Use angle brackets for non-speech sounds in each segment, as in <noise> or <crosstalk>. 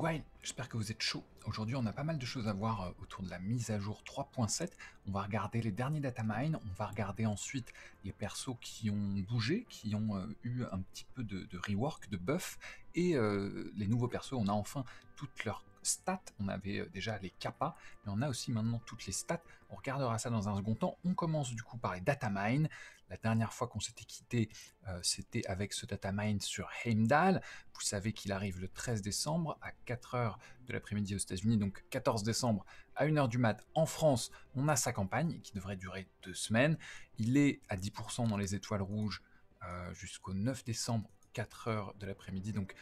c'est j'espère que vous êtes chaud. Aujourd'hui, on a pas mal de choses à voir euh, autour de la mise à jour 3.7. On va regarder les derniers data on va regarder ensuite les persos qui ont bougé, qui ont euh, eu un petit peu de, rework, de buff, et euh, les nouveaux persos, on a enfin toutes leurs stats. On avait euh, déjà les kappa, mais on a aussi maintenant toutes les stats. On regardera ça dans un second temps. On commence du coup par les data La dernière fois qu'on s'était quitté, euh, c'était avec ce datamine sur Heimdall. Vous savez qu'il arrive le 13 décembre à 4h de l'après-midi aux États-Unis, donc 14 décembre à 1h du mat en France. On a sa campagne qui devrait durer deux semaines. Il est à 10% dans les étoiles rouges euh, jusqu'au 9 décembre, 4h de l'après-midi. Donc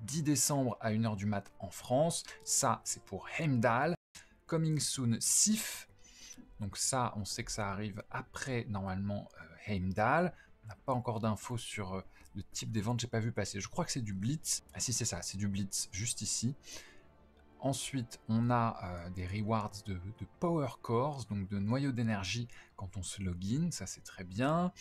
10 décembre à 1h du mat en France. Ça, c'est pour Heimdall. Coming Soon Sif. Donc ça, on sait que ça arrive après, normalement, euh, Heimdall. On n'a pas encore d'infos sur euh, le type des ventes, j'ai pas vu passer. Je crois que c'est du Blitz. Ah si, c'est ça, c'est du Blitz, juste ici. Ensuite, on a euh, des rewards de, de, Power Cores, donc de noyaux d'énergie quand on se login, ça c'est très bien.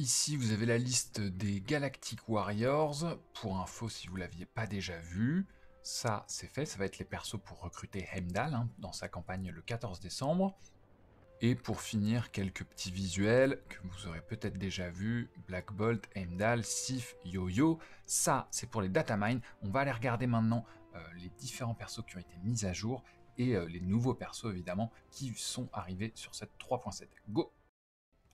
Ici, vous avez la liste des Galactic Warriors, pour info si vous l'aviez pas déjà vu. Ça, c'est fait, ça va être les persos pour recruter Heimdall hein, dans sa campagne le 14 décembre. Et pour finir, quelques petits visuels que vous aurez peut-être déjà vus, Black Bolt, Heimdall, Sif, Yo-Yo, ça c'est pour les datamines, on va aller regarder maintenant euh, les différents persos qui ont été mis à jour et euh, les nouveaux persos évidemment qui sont arrivés sur cette 3.7. Go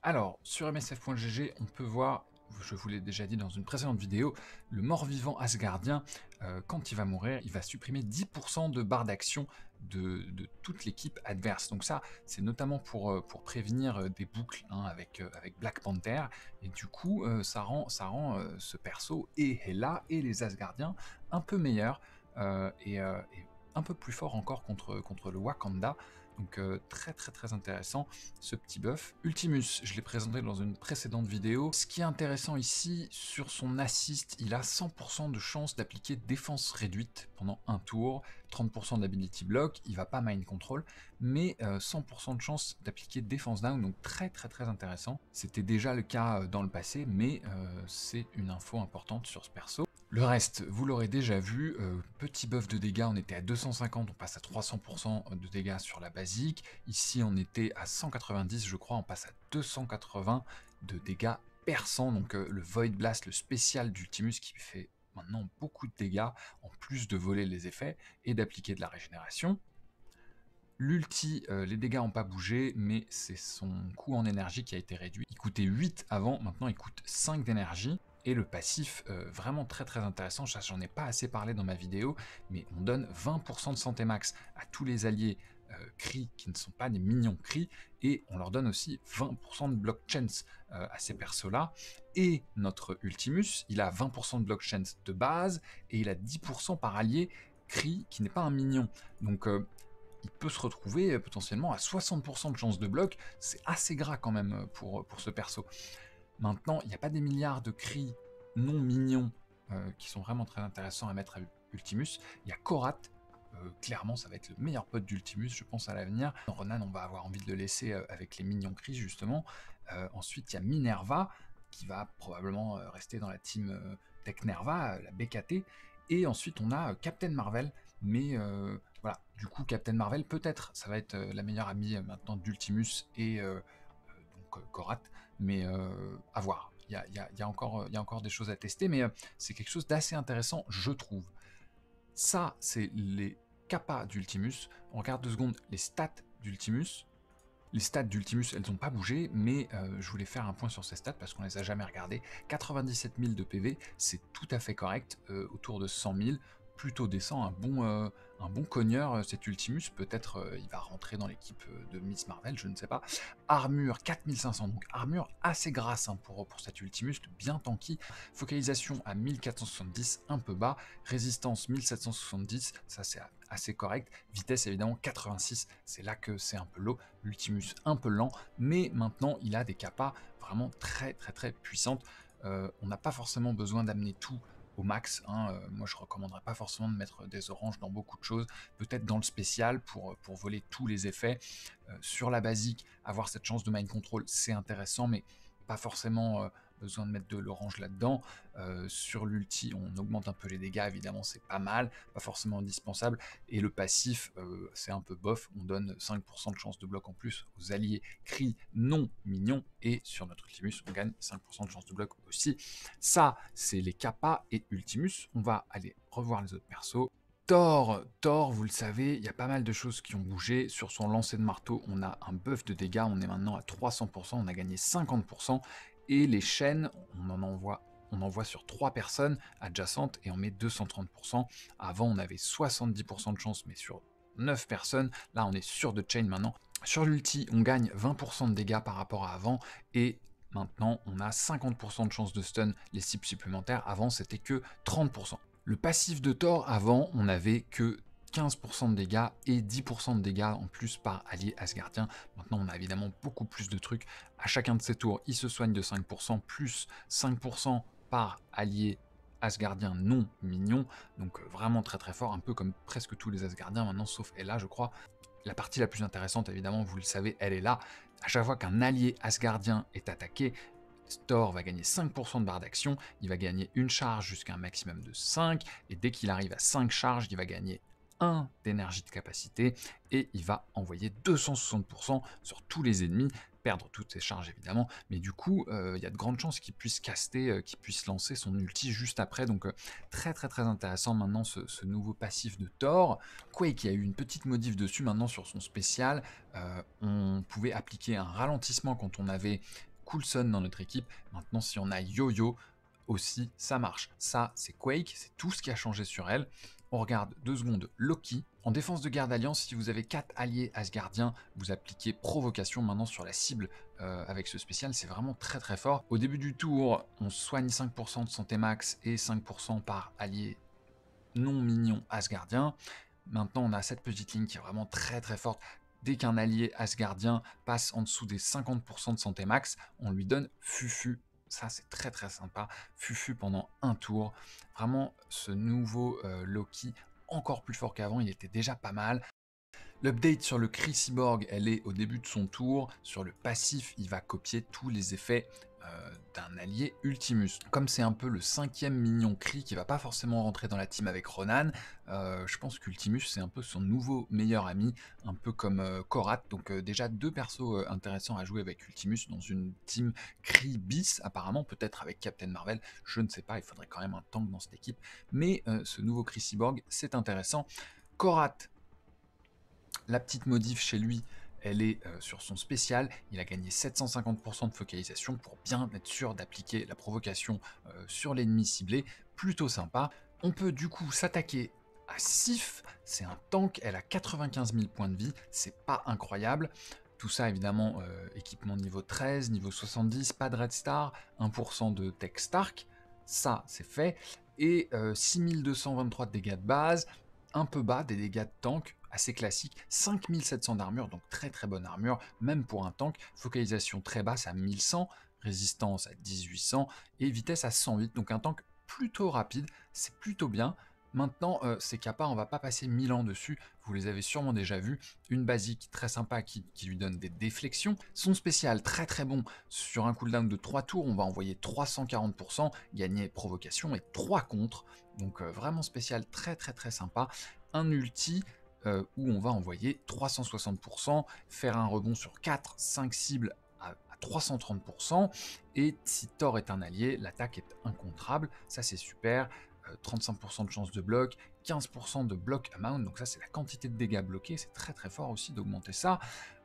alors, sur msf.gg, on peut voir, je vous l'ai déjà dit dans une précédente vidéo, le mort-vivant asgardien, euh, quand il va mourir, il va supprimer 10% de barres d'action de, toute l'équipe adverse. Donc ça, c'est notamment pour, euh, prévenir euh, des boucles hein, avec, Black Panther, et du coup, ça rend, ce perso et Hela et les Asgardiens un peu meilleurs, et, un peu plus forts encore contre le Wakanda, donc euh, très très très intéressant ce petit buff. Ultimus, je l'ai présenté dans une précédente vidéo. Ce qui est intéressant ici, sur son assist, il a 100% de chance d'appliquer défense réduite pendant un tour, 30% d'ability block, il va pas mind control, mais 100% euh, de chance d'appliquer défense down, donc très très très intéressant. C'était déjà le cas euh, dans le passé, mais c'est une info importante sur ce perso. Le reste, vous l'aurez déjà vu, euh, petit buff de dégâts, on était à 250, on passe à 300% de dégâts sur la basique. Ici, on était à 190, je crois, on passe à 280 de dégâts perçants. Donc euh, le Void Blast, le spécial d'Ultimus qui fait maintenant beaucoup de dégâts, en plus de voler les effets et d'appliquer de la régénération. L'ulti, euh, les dégâts n'ont pas bougé, mais c'est son coût en énergie qui a été réduit. Il coûtait 8 avant, maintenant il coûte 5 d'énergie et le passif, euh, vraiment très très intéressant, j'en ai pas assez parlé dans ma vidéo, mais on donne 20% de santé max à tous les alliés euh, cri qui ne sont pas des minions cris, et on leur donne aussi 20% de block chance euh, à ces persos-là, et notre Ultimus, il a 20% de block chance de base, et il a 10% par allié cri qui n'est pas un minion. Donc il peut se retrouver potentiellement à 60% de chance de bloc, c'est assez gras quand même pour, pour ce perso. Maintenant, il n'y a pas des milliards de cris non mignons euh, qui sont vraiment très intéressants à mettre à Ultimus. Il y a Korat. Euh, clairement, ça va être le meilleur pote d'Ultimus, je pense, à l'avenir. Ronan, on va avoir envie de le laisser euh, avec les mignons cris, justement. ensuite, il y a Minerva, qui va probablement rester dans la team Technerva, la BKT. Et ensuite, on a Captain Marvel. Mais voilà, du coup, Captain Marvel, peut-être, ça va être la meilleure amie maintenant d'Ultimus et mais euh, à voir. Il y a, encore, encore des choses à tester, mais euh, c'est quelque chose d'assez intéressant, je trouve. Ça, c'est les capas d'Ultimus. On regarde deux secondes les stats d'Ultimus. Les stats d'Ultimus, elles n'ont pas bougé, mais euh, je voulais faire un point sur ces stats parce qu'on les a jamais regardées. 97 000 de PV, c'est tout à fait correct, autour de 100 000 plutôt décent, un bon, euh, un bon cogneur, euh, cet Ultimus. Peut-être euh, il va rentrer dans l'équipe de Miss Marvel, je ne sais pas. Armure 4500, donc armure assez grasse hein, pour, pour cet Ultimus, bien tanky. Focalisation à 1470, un peu bas. Résistance 1770, ça c'est assez correct. Vitesse évidemment 86, c'est là que c'est un peu low. Ultimus, un peu lent, mais maintenant il a des capas vraiment très très très puissantes. on n'a pas forcément besoin d'amener tout max. Hein, euh, moi, je recommanderais pas forcément de mettre des oranges dans beaucoup de choses. Peut-être dans le spécial pour, euh, pour voler tous les effets. Euh, sur la basique, avoir cette chance de mind control, c'est intéressant, mais pas forcément besoin de mettre de l'orange là-dedans. Euh, sur l'ulti, on augmente un peu les dégâts, évidemment, c'est pas mal, pas forcément indispensable. Et le passif, euh, c'est un peu bof, on donne 5% de chance de bloc en plus aux alliés cri non mignon. Et sur notre Ultimus, on gagne 5% de chance de bloc aussi. Ça, c'est les capa et Ultimus. On va aller revoir les autres persos. Thor, Thor, vous le savez, il y a pas mal de choses qui ont bougé. Sur son lancer de marteau, on a un buff de dégâts, on est maintenant à 300%, on a gagné 50% et les chaînes, on en envoie on envoie sur 3 personnes adjacentes et on met 230%. Avant, on avait 70% de chance, mais sur 9 personnes, là, on est sûr de chain maintenant. Sur l'ulti, on gagne 20% de dégâts par rapport à avant et maintenant, on a 50% de chance de stun les cibles supplémentaires. Avant, c'était que 30%. Le passif de Thor, avant, on n'avait que 15% de dégâts et 10% de dégâts en plus par allié asgardien. Maintenant, on a évidemment beaucoup plus de trucs. À chacun de ses tours, il se soigne de 5%, plus 5% par allié Asgardien non mignon, donc euh, vraiment très très fort, un peu comme presque tous les Asgardiens maintenant, sauf Ella, je crois. La partie la plus intéressante, évidemment, vous le savez, elle est là. À chaque fois qu'un allié Asgardien est attaqué, Thor va gagner 5% de barre d'action, il va gagner une charge jusqu'à un maximum de 5, et dès qu'il arrive à 5 charges, il va gagner d'énergie de capacité et il va envoyer 260% sur tous les ennemis, perdre toutes ses charges évidemment, mais du coup euh, il y a de grandes chances qu'il puisse caster, euh, qu'il puisse lancer son ulti juste après, donc euh, très très très intéressant maintenant ce, nouveau passif de Thor. Quake, il y a eu une petite modif dessus maintenant sur son spécial, on pouvait appliquer un ralentissement quand on avait Coulson dans notre équipe, maintenant si on a Yo-Yo, aussi ça marche. Ça, c'est Quake, c'est tout ce qui a changé sur elle on regarde deux secondes Loki. En défense de garde alliance, si vous avez 4 alliés Asgardiens, vous appliquez provocation maintenant sur la cible euh, avec ce spécial, c'est vraiment très très fort. Au début du tour, on soigne 5% de santé max et 5% par allié non mignon Asgardien. Maintenant, on a cette petite ligne qui est vraiment très très forte. Dès qu'un allié Asgardien passe en dessous des 50% de santé max, on lui donne Fufu ça, c'est très très sympa. Fufu pendant un tour. Vraiment, ce nouveau euh, Loki, encore plus fort qu'avant, il était déjà pas mal. L'update sur le Chris Cyborg, elle est au début de son tour. Sur le passif, il va copier tous les effets euh, d'un allié Ultimus. Comme c'est un peu le cinquième mignon cri qui va pas forcément rentrer dans la team avec Ronan, euh, je pense qu'Ultimus c'est un peu son nouveau meilleur ami, un peu comme euh, Korath Donc déjà deux persos intéressants à jouer avec Ultimus dans une team cri bis, apparemment peut-être avec Captain Marvel, je ne sais pas, il faudrait quand même un tank dans cette équipe. Mais ce nouveau cri cyborg c'est intéressant. Korat, la petite modif chez lui, elle est euh, sur son spécial, il a gagné 750% de focalisation pour bien être sûr d'appliquer la provocation euh, sur l'ennemi ciblé, plutôt sympa. On peut du coup s'attaquer à Sif, c'est un tank, elle a 95 000 points de vie, c'est pas incroyable. Tout ça évidemment euh, équipement niveau 13, niveau 70, pas de Red Star, 1% de Tech Stark, ça c'est fait, et 6223 de dégâts de base, un peu bas des dégâts de tank, assez classique, 5700 d'armure, donc très très bonne armure, même pour un tank, focalisation très basse à 1100, résistance à 1800 et vitesse à 108, donc un tank plutôt rapide, c'est plutôt bien, Maintenant, euh, ces capas, on va pas passer 1000 ans dessus, vous les avez sûrement déjà vus. Une basique très sympa qui, lui donne des déflexions. Son spécial très très bon, sur un cooldown de 3 tours, on va envoyer 340%, gagner provocation et 3 contre. Donc euh, vraiment spécial très très très sympa. Un ulti, euh, où on va envoyer 360%, faire un rebond sur 4, 5 cibles à, 330%, et si Thor est un allié, l'attaque est incontrable, ça c'est super, 35% euh, de chance de bloc, 15% de bloc amount, donc ça c'est la quantité de dégâts bloqués, c'est très très fort aussi d'augmenter ça.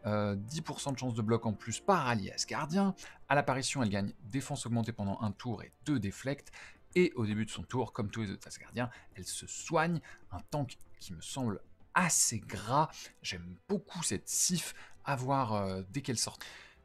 10% euh, de chance de bloc en plus par allié Asgardien. À l'apparition, elle gagne défense augmentée pendant un tour et deux déflects. Et au début de son tour, comme tous les autres Asgardiens, elle se soigne, un tank qui me semble assez gras. J'aime beaucoup cette sif à voir euh, dès qu'elle sort.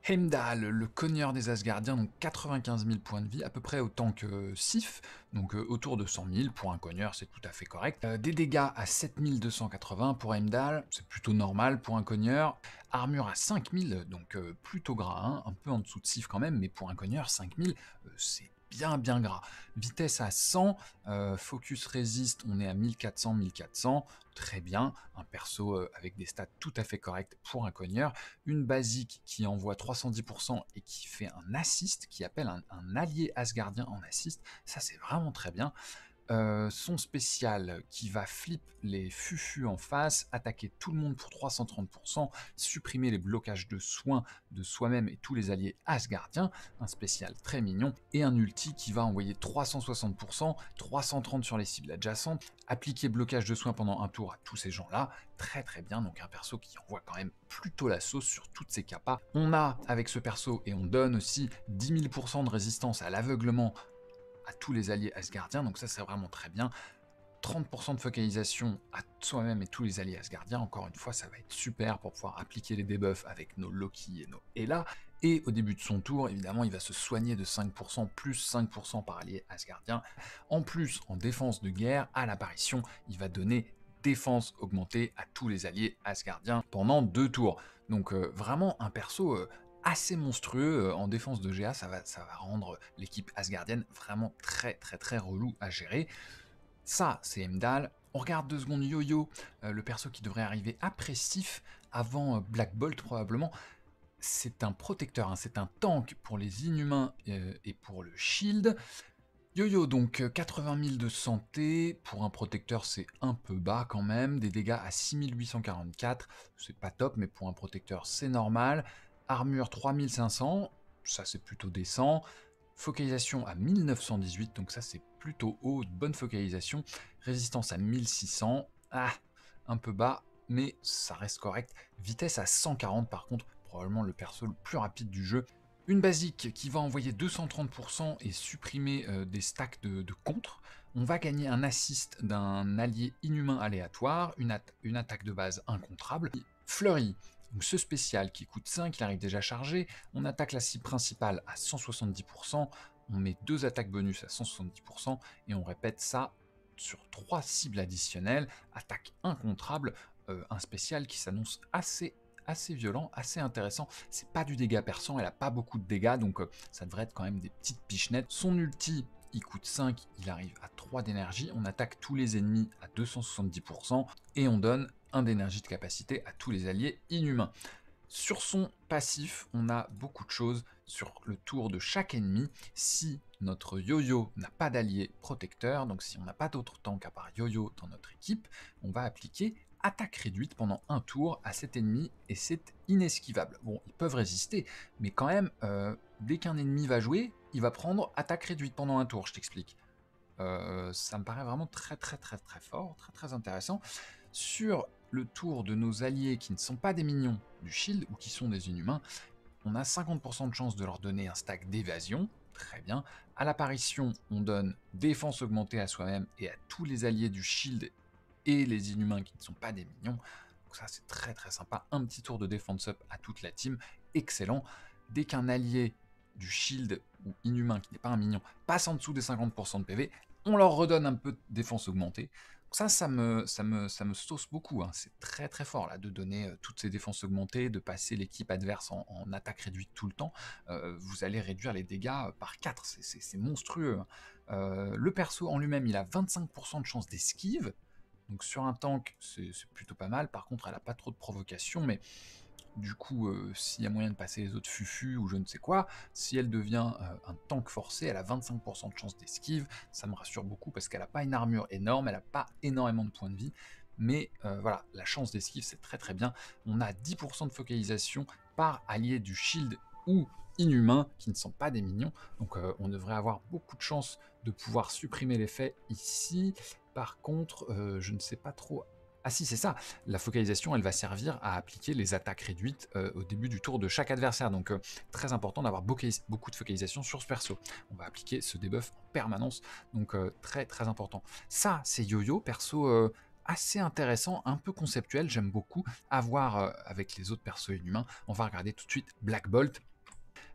Heimdall, le cogneur des Asgardiens, donc 95 000 points de vie, à peu près autant que euh, Sif, donc euh, autour de 100 000, pour un cogneur c'est tout à fait correct. des dégâts à 7280 pour Heimdall, c'est plutôt normal pour un cogneur. Armure à 5000, donc plutôt gras, hein. un peu en dessous de Sif quand même, mais pour un cogneur 5000, c'est bien bien gras. Vitesse à 100, euh, focus résiste, on est à 1400, 1400, très bien, un perso euh, avec des stats tout à fait corrects pour un cogneur, une basique qui envoie 310% et qui fait un assist, qui appelle un, un allié asgardien en assist, ça c'est vraiment très bien. Euh, son spécial qui va flip les fufus en face, attaquer tout le monde pour 330%, supprimer les blocages de soins de soi-même et tous les alliés Asgardiens, un spécial très mignon, et un ulti qui va envoyer 360%, 330 sur les cibles adjacentes, appliquer blocage de soins pendant un tour à tous ces gens-là, très très bien, donc un perso qui envoie quand même plutôt la sauce sur toutes ces capas. On a avec ce perso, et on donne aussi 10 000% de résistance à l'aveuglement à tous les alliés asgardiens, donc ça c'est vraiment très bien. 30% de focalisation à soi-même et tous les alliés asgardiens, encore une fois, ça va être super pour pouvoir appliquer les debuffs avec nos Loki et nos Ella. Et au début de son tour, évidemment, il va se soigner de 5%, plus 5% par allié asgardien. En plus, en défense de guerre, à l'apparition, il va donner défense augmentée à tous les alliés asgardiens pendant deux tours. Donc euh, vraiment un perso euh, assez monstrueux euh, en défense de GA. Ça va, ça va rendre l'équipe asgardienne vraiment très très très relou à gérer. Ça, c'est Emdal. On regarde deux secondes Yo-Yo, euh, le perso qui devrait arriver après Sif, avant euh, Black Bolt probablement. C'est un protecteur, hein, c'est un tank pour les inhumains et pour le shield. Yo-Yo, donc 80 000 de santé, pour un protecteur c'est un peu bas quand même, des dégâts à 6844, c'est pas top, mais pour un protecteur c'est normal. Armure 3500, ça c'est plutôt décent. Focalisation à 1918, donc ça c'est plutôt haut, bonne focalisation. Résistance à 1600, ah, un peu bas, mais ça reste correct. Vitesse à 140 par contre, probablement le perso le plus rapide du jeu. Une basique qui va envoyer 230% et supprimer euh, des stacks de, contre. On va gagner un assist d'un allié inhumain aléatoire, une, attaque de base incontrable. Fleury. Donc ce spécial qui coûte 5, il arrive déjà chargé, on attaque la cible principale à 170%, on met deux attaques bonus à 170% et on répète ça sur trois cibles additionnelles, attaque incontrable, euh, un spécial qui s'annonce assez assez violent, assez intéressant. C'est pas du dégât perçant, elle a pas beaucoup de dégâts, donc euh, ça devrait être quand même des petites pichenettes. Son ulti, il coûte 5, il arrive à 3 d'énergie, on attaque tous les ennemis à 270%, et on donne 1 d'énergie de capacité à tous les alliés inhumains. Sur son passif, on a beaucoup de choses sur le tour de chaque ennemi. Si notre yo-yo n'a pas d'allié protecteur, donc si on n'a pas d'autre tank à part yo-yo dans notre équipe, on va appliquer attaque réduite pendant un tour à cet ennemi et c'est inesquivable. Bon, ils peuvent résister, mais quand même, euh, dès qu'un ennemi va jouer, il va prendre attaque réduite pendant un tour, je t'explique. Euh, ça me paraît vraiment très très très très fort, très très intéressant. Sur le tour de nos alliés qui ne sont pas des minions du shield ou qui sont des inhumains, on a 50% de chance de leur donner un stack d'évasion, très bien. À l'apparition, on donne défense augmentée à soi-même et à tous les alliés du shield et les inhumains qui ne sont pas des minions. Donc ça c'est très très sympa, un petit tour de défense up à toute la team, excellent. Dès qu'un allié du shield ou inhumain qui n'est pas un mignon passe en dessous des 50% de PV, on leur redonne un peu de défense augmentée. ça, ça me, ça me, ça me sauce beaucoup. Hein. C'est très très fort là de donner euh, toutes ces défenses augmentées, de passer l'équipe adverse en, attaque réduite tout le temps. Euh, vous allez réduire les dégâts euh, par 4, c'est monstrueux. Hein. le perso en lui-même, il a 25% de chance d'esquive. Donc sur un tank, c'est plutôt pas mal. Par contre, elle n'a pas trop de provocation, mais du coup, euh, s'il y a moyen de passer les autres fufus ou je ne sais quoi, si elle devient euh, un tank forcé, elle a 25% de chance d'esquive. Ça me rassure beaucoup parce qu'elle n'a pas une armure énorme, elle n'a pas énormément de points de vie. Mais euh, voilà, la chance d'esquive, c'est très très bien. On a 10% de focalisation par allié du shield ou inhumain, qui ne sont pas des minions. Donc on devrait avoir beaucoup de chance de pouvoir supprimer l'effet ici. Par contre, je ne sais pas trop ah si, c'est ça. La focalisation, elle va servir à appliquer les attaques réduites euh, au début du tour de chaque adversaire. Donc euh, très important d'avoir beaucoup de focalisation sur ce perso. On va appliquer ce debuff en permanence. Donc euh, très très important. Ça, c'est Yo-Yo, perso assez intéressant, un peu conceptuel, j'aime beaucoup, avoir avec les autres persos inhumains. On va regarder tout de suite Black Bolt.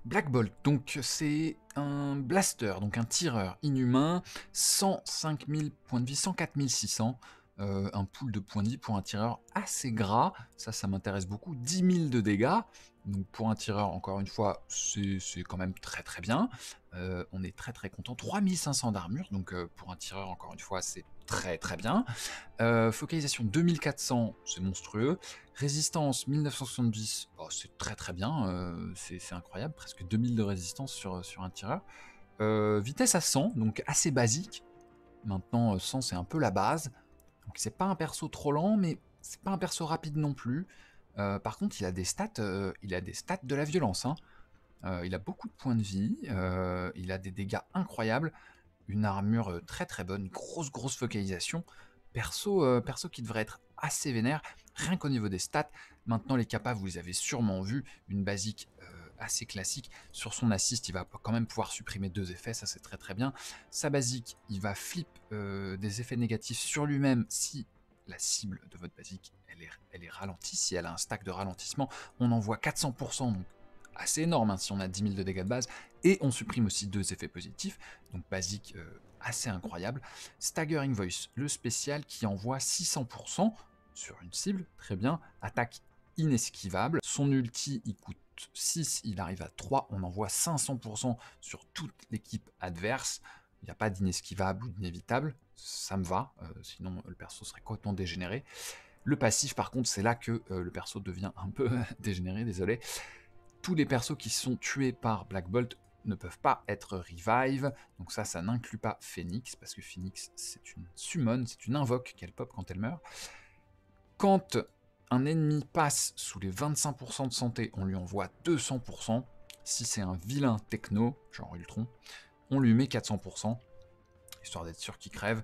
Black Bolt, donc c'est un blaster, donc un tireur inhumain, 105 000 points de vie, 104 600. Euh, un pool de points 10 pour un tireur assez gras, ça ça m'intéresse beaucoup, 10 000 de dégâts, donc pour un tireur encore une fois c'est quand même très très bien, euh, on est très très content, 3500 d'armure, donc euh, pour un tireur encore une fois c'est très très bien, focalisation 2400 c'est monstrueux, résistance 1970 c'est très très bien, c'est incroyable, presque 2000 de résistance sur, sur un tireur, vitesse à 100, donc assez basique, maintenant 100 c'est un peu la base, donc c'est pas un perso trop lent, mais c'est pas un perso rapide non plus. Euh, par contre, il a des stats, euh, il a des stats de la violence. Hein. Euh, il a beaucoup de points de vie, il a des dégâts incroyables, une armure très très bonne, grosse grosse focalisation. Perso, perso qui devrait être assez vénère, rien qu'au niveau des stats. Maintenant, les capas, vous les avez sûrement vus, une basique assez classique. Sur son assist, il va quand même pouvoir supprimer deux effets, ça c'est très très bien. Sa basique, il va flip euh, des effets négatifs sur lui-même si la cible de votre basique, elle est, elle est ralentie. Si elle a un stack de ralentissement, on envoie 400%, donc assez énorme hein, si on a 10 000 de dégâts de base, et on supprime aussi deux effets positifs, donc basique euh, assez incroyable. Staggering Voice, le spécial qui envoie 600% sur une cible, très bien, attaque inesquivable. Son ulti, il coûte 6, il arrive à 3, on envoie 500% sur toute l'équipe adverse. Il n'y a pas d'inesquivable ou d'inévitable, ça me va, euh, sinon euh, le perso serait complètement dégénéré. Le passif, par contre, c'est là que euh, le perso devient un peu <laughs> dégénéré, désolé. Tous les persos qui sont tués par Black Bolt ne peuvent pas être revive, donc ça, ça n'inclut pas Phoenix, parce que Phoenix, c'est une summon, c'est une invoque qu'elle pop quand elle meurt. Quand un ennemi passe sous les 25% de santé, on lui envoie 200%. Si c'est un vilain techno, genre Ultron, on lui met 400%, histoire d'être sûr qu'il crève.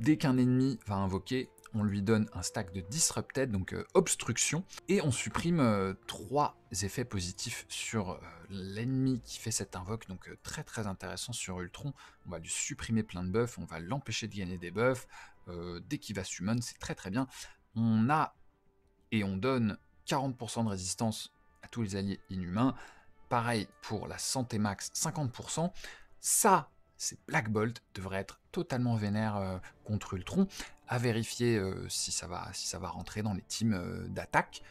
Dès qu'un ennemi va invoquer, on lui donne un stack de Disrupted, donc euh, obstruction, et on supprime euh, trois effets positifs sur euh, l'ennemi qui fait cette invoque, donc très très intéressant sur Ultron. On va lui supprimer plein de buffs, on va l'empêcher de gagner des buffs, dès qu'il va summon, c'est très très bien. On a et on donne 40% de résistance à tous les alliés inhumains. Pareil pour la santé max, 50%. Ça, c'est Black Bolt devrait être totalement vénère euh, contre Ultron. À vérifier euh, si, ça va, si ça va rentrer dans les teams euh, d'attaque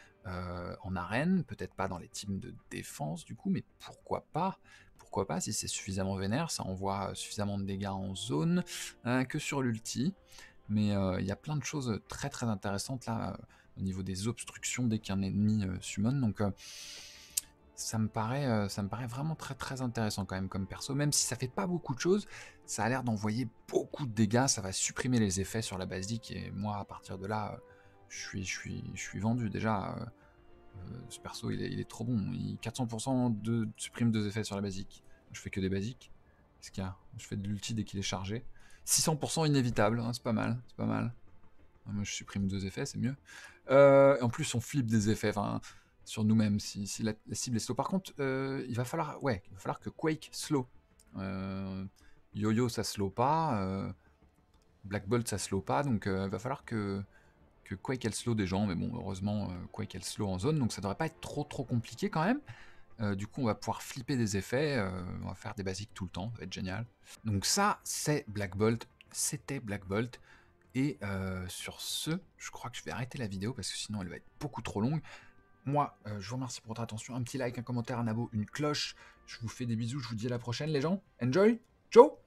en arène, peut-être pas dans les teams de défense du coup, mais pourquoi pas Pourquoi pas si c'est suffisamment vénère, ça envoie suffisamment de dégâts en zone que sur l'ulti. Mais il y a plein de choses très très intéressantes là au niveau des obstructions dès qu'un ennemi euh, summon. Donc euh, ça me paraît, euh, ça me paraît vraiment très très intéressant quand même comme perso. Même si ça fait pas beaucoup de choses, ça a l'air d'envoyer beaucoup de dégâts. Ça va supprimer les effets sur la basique et moi à partir de là, je suis, je suis, je suis vendu déjà. ce perso il est, trop bon. Il 400% de supprime deux effets sur la basique. Je fais que des basiques. ce qu'il a Je fais de l'ulti dès qu'il est chargé. 600% inévitable, hein, c'est pas mal, c'est pas mal. Moi je supprime deux effets, c'est mieux. Euh, en plus, on flippe des effets sur nous-mêmes si, la, cible est slow. Par contre, euh, il, va falloir, ouais, il va falloir que Quake slow. Euh, Yo-Yo, ça slow pas. Black Bolt, ça slow pas. Donc, il va falloir que, que Quake, elle slow des gens. Mais bon, heureusement, Quake, elle slow en zone. Donc, ça devrait pas être trop, trop compliqué quand même. du coup, on va pouvoir flipper des effets, on va faire des basiques tout le temps, ça va être génial. Donc ça, c'est Black Bolt, c'était Black Bolt. Et euh, sur ce, je crois que je vais arrêter la vidéo parce que sinon elle va être beaucoup trop longue. Moi, euh, je vous remercie pour votre attention. Un petit like, un commentaire, un abo, une cloche. Je vous fais des bisous. Je vous dis à la prochaine, les gens. Enjoy. Ciao.